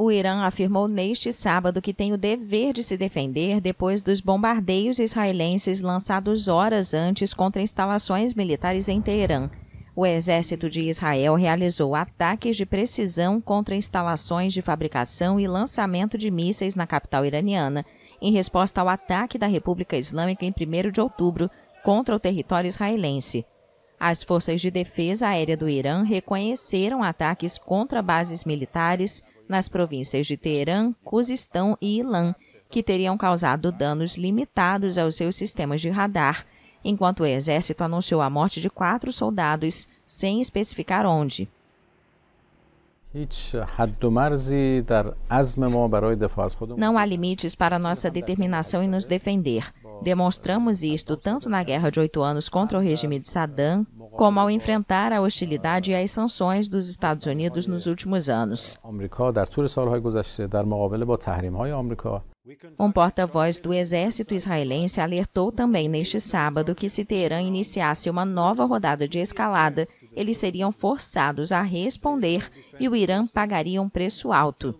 O Irã afirmou neste sábado que tem o dever de se defender depois dos bombardeios israelenses lançados horas antes contra instalações militares em Teherã. O exército de Israel realizou ataques de precisão contra instalações de fabricação e lançamento de mísseis na capital iraniana, em resposta ao ataque da República Islâmica em 1 de outubro contra o território israelense. As forças de defesa aérea do Irã reconheceram ataques contra bases militares nas províncias de Teherã, Cusistão e Ilã, que teriam causado danos limitados aos seus sistemas de radar, enquanto o exército anunciou a morte de quatro soldados, sem especificar onde. Não há limites para nossa determinação em nos defender. Demonstramos isto tanto na guerra de oito anos contra o regime de Saddam, como ao enfrentar a hostilidade e as sanções dos Estados Unidos nos últimos anos. Um porta-voz do exército israelense alertou também neste sábado que, se Teherã iniciasse uma nova rodada de escalada, eles seriam forçados a responder e o Irã pagaria um preço alto.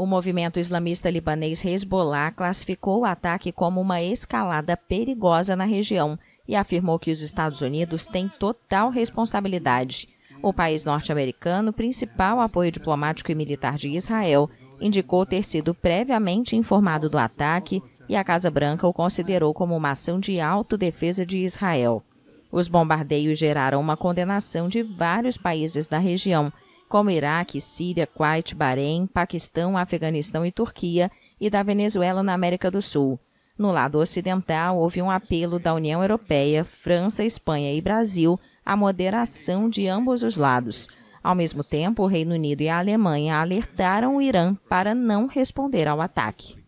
O movimento islamista libanês Hezbollah classificou o ataque como uma escalada perigosa na região e afirmou que os Estados Unidos têm total responsabilidade. O país norte-americano, principal apoio diplomático e militar de Israel, indicou ter sido previamente informado do ataque e a Casa Branca o considerou como uma ação de autodefesa de Israel. Os bombardeios geraram uma condenação de vários países da região como Iraque, Síria, Kuwait, Bahrein, Paquistão, Afeganistão e Turquia, e da Venezuela na América do Sul. No lado ocidental, houve um apelo da União Europeia, França, Espanha e Brasil à moderação de ambos os lados. Ao mesmo tempo, o Reino Unido e a Alemanha alertaram o Irã para não responder ao ataque.